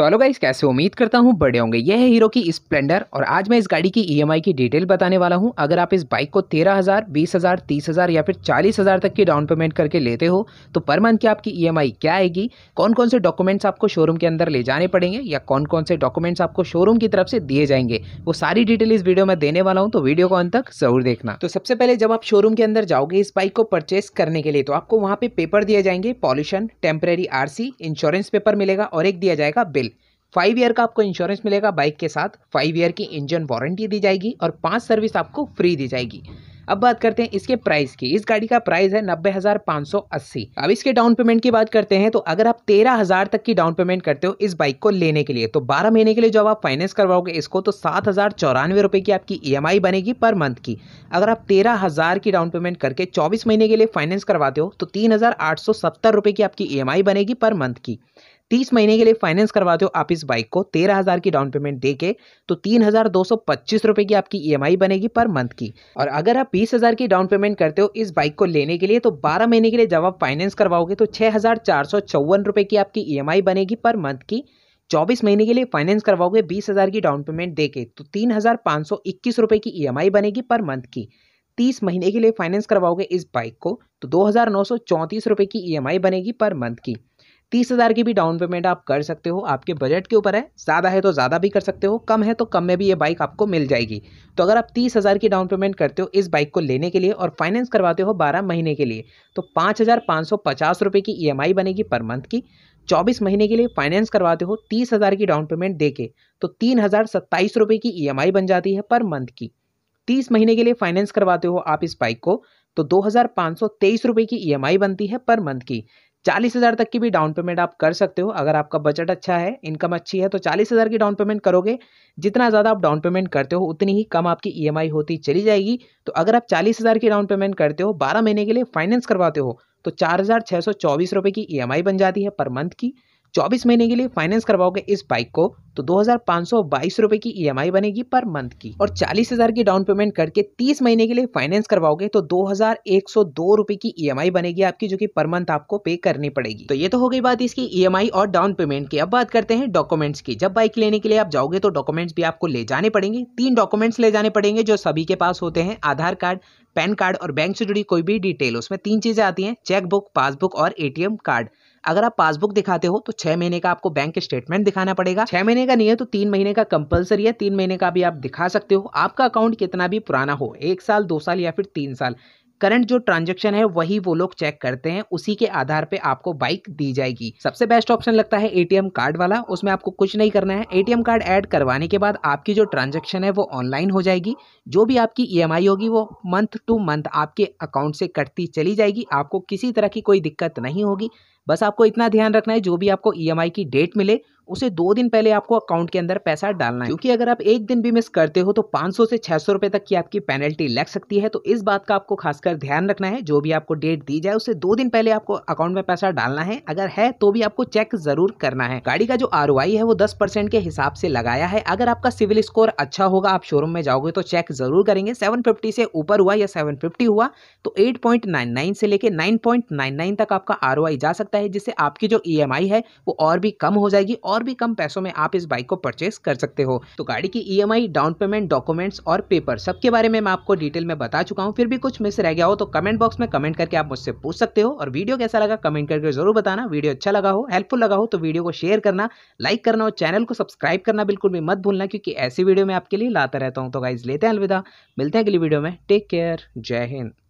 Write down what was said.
तो hello guys कैसे उम्मीद करता हूँ बड़े होंगे यह है हीरो की स्प्लेंडर और आज मैं इस गाड़ी की ईएमआई e की डिटेल बताने वाला हूँ अगर आप इस बाइक को तेरह हज़ार बीस हज़ार तीस हज़ार या फिर चालीस हज़ार तक की डाउन पेमेंट करके लेते हो तो पर मंथ की आपकी ईएमआई e क्या आएगी कौन कौन से डॉक्यूमेंट्स आपको शोरूम के अंदर ले जाने पड़ेंगे या कौन कौन से डॉक्यूमेंट्स आपको शोरूम की तरफ से दिए जाएंगे वो सारी डिटेल इस वीडियो में देने वाला हूँ तो वीडियो को अंत तक जरूर देखना तो सबसे पहले जब आप शोरूम के अंदर जाओगे इस बाइक को परचेस करने के लिए तो आपको वहाँ पे पेपर दिए जाएंगे पॉल्यूशन टेम्परेरी आर इंश्योरेंस पेपर मिलेगा और एक दिया जाएगा बिल फाइव ईयर का आपको इंश्योरेंस मिलेगा बाइक के साथ फाइव ईयर की इंजन वारंटी दी जाएगी और पाँच सर्विस आपको फ्री दी जाएगी अब बात करते हैं इसके प्राइस की इस गाड़ी का प्राइस है नब्बे सौ अस्सी अब इसके डाउन पेमेंट की बात करते हैं तो अगर आप तेरह हजार तक की डाउन पेमेंट करते हो इस बाइक को लेने के लिए तो बारह महीने के लिए जब आप फाइनेंस करवाओगे इसको तो सात हजार चौरानवे रुपए की आपकी ई e बनेगी पर मंथ की अगर आप तेरह हजार की डाउन पेमेंट करके चौबीस महीने के लिए फाइनेंस करवाते हो तो तीन हजार आठ सौ सत्तर रुपए की आपकी ई e बनेगी पर मंथ की तीस महीने के लिए फाइनेंस करवाते हो आप इस बाइक को तेरह हज़ार की डाउन पेमेंट दे के तो तीन हज़ार दो सौ पच्चीस रुपए की आपकी ई e बनेगी पर मंथ की और अगर आप बीस हज़ार की डाउन पेमेंट करते हो इस बाइक को लेने के लिए तो बारह महीने के लिए जब आप फाइनेंस करवाओगे तो छह हज़ार चार सौ चौवन रुपए की आपकी ई e बनेगी पर मंथ की चौबीस महीने के लिए फाइनेंस करवाओगे बीस हज़ार की डाउन पेमेंट दे के तो तीन हज़ार पाँच सौ इक्कीस रुपए की ई e बनेगी पर मंथ की तीस महीने के लिए फाइनेंस करवाओगे इस बाइक को तो दो हज़ार नौ सौ चौंतीस रुपये की ई बनेगी पर मंथ की तीस हज़ार की भी डाउन पेमेंट आप कर सकते हो आपके बजट के ऊपर है ज़्यादा है तो ज़्यादा भी कर सकते हो कम है तो कम में भी ये बाइक आपको मिल जाएगी तो अगर आप तीस हज़ार की डाउन पेमेंट करते हो इस बाइक को लेने के लिए और फाइनेंस करवाते हो बारह महीने के लिए तो पाँच हज़ार पाँच सौ पचास रुपये की ई e बनेगी पर मंथ की चौबीस महीने के लिए फाइनेंस करवाते हो तीस हज़ार की डाउन पेमेंट दे के तो तीन हज़ार सत्ताईस रुपये की ई e बन जाती है पर मंथ की तीस महीने के लिए फाइनेंस करवाते हो आप इस बाइक को तो दो हज़ार पाँच सौ तेईस रुपये की ई e बनती है पर मंथ की चालीस हज़ार तक की भी डाउन पेमेंट आप कर सकते हो अगर आपका बजट अच्छा है इनकम अच्छी है तो चालीस हज़ार की डाउन पेमेंट करोगे जितना ज़्यादा आप डाउन पेमेंट करते हो उतनी ही कम आपकी ईएमआई e होती चली जाएगी तो अगर आप चालीस हज़ार की डाउन पेमेंट करते हो बारह महीने के लिए फाइनेंस करवाते हो तो चार हज़ार छः सौ चौबीस रुपये की ई e बन जाती है पर मंथ की 24 महीने के लिए फाइनेंस करवाओगे इस बाइक को तो दो हजार की ई e बनेगी पर मंथ की और चालीस हजार की डाउन पेमेंट करके 30 महीने के लिए फाइनेंस करवाओगे तो दो हजार की ई e बनेगी आपकी जो कि पर मंथ आपको पे करनी पड़ेगी तो ये तो हो गई बात इसकी ई e और डाउन पेमेंट की अब बात करते हैं डॉक्यूमेंट्स की जब बाइक लेने के लिए आप जाओगे तो डॉक्यूमेंट्स भी आपको ले जाने पड़ेंगे तीन डॉक्यूमेंट्स ले जाने पड़ेंगे जो सभी के पास होते हैं आधार कार्ड पैन कार्ड और बैंक से जुड़ी कोई भी डिटेल उसमें तीन चीजें आती हैं चेकबुक पासबुक और एटीएम कार्ड अगर आप पासबुक दिखाते हो तो छह महीने का आपको बैंक स्टेटमेंट दिखाना पड़ेगा छह महीने का नहीं है तो तीन महीने का कंपलसरी है तीन महीने का भी आप दिखा सकते हो आपका अकाउंट कितना भी पुराना हो एक साल दो साल या फिर तीन साल करंट जो ट्रांजेक्शन है वही वो लोग चेक करते हैं उसी के आधार पे आपको बाइक दी जाएगी सबसे बेस्ट ऑप्शन लगता है एटीएम कार्ड वाला उसमें आपको कुछ नहीं करना है एटीएम कार्ड ऐड करवाने के बाद आपकी जो ट्रांजेक्शन है वो ऑनलाइन हो जाएगी जो भी आपकी ईएमआई e होगी वो मंथ टू मंथ आपके अकाउंट से कटती चली जाएगी आपको किसी तरह की कोई दिक्कत नहीं होगी बस आपको इतना ध्यान रखना है जो भी आपको ई e की डेट मिले उसे दो दिन पहले आपको अकाउंट के अंदर पैसा डालना है क्योंकि अगर आप एक दिन भी मिस करते हो तो 500 से 600 रुपए तक की आपकी पेनल्टी लग सकती है तो इस बात का आपको खासकर ध्यान रखना है जो भी आपको डेट दी जाए उसे दो दिन पहले आपको अकाउंट में पैसा डालना है अगर है तो भी आपको चेक जरूर करना है गाड़ी का जो आर है वो दस के हिसाब से लगाया है अगर आपका सिविल स्कोर अच्छा होगा आप शोरूम में जाओगे तो चेक जरूर करेंगे सेवन से ऊपर हुआ या सेवन हुआ तो एट से लेकर नाइन तक आपका आर जा सकता है जिससे आपकी जो ई e है वो और भी कम हो जाएगी और और भी कम पैसों में आप इस बाइक को परचेस कर सकते हो तो गाड़ी की ई डाउन पेमेंट डॉक्यूमेंट्स और पेपर सबके बारे में मैं आपको डिटेल में बता चुका हूँ फिर भी कुछ मिस रह गया हो तो कमेंट बॉक्स में कमेंट करके आप मुझसे पूछ सकते हो और वीडियो कैसा लगा कमेंट करके जरूर बताना वीडियो अच्छा लगा हो हेल्पफुल लगा हो तो वीडियो को शेयर करना लाइक करना और चैनल को सब्सक्राइब करना बिल्कुल भी मत भूलना क्योंकि ऐसी वीडियो मैं आपके लिए लाता रहता हूँ तो गाइज लेते हैं अलविदा मिलते हैं अगली वीडियो में टेक केयर जय हिंद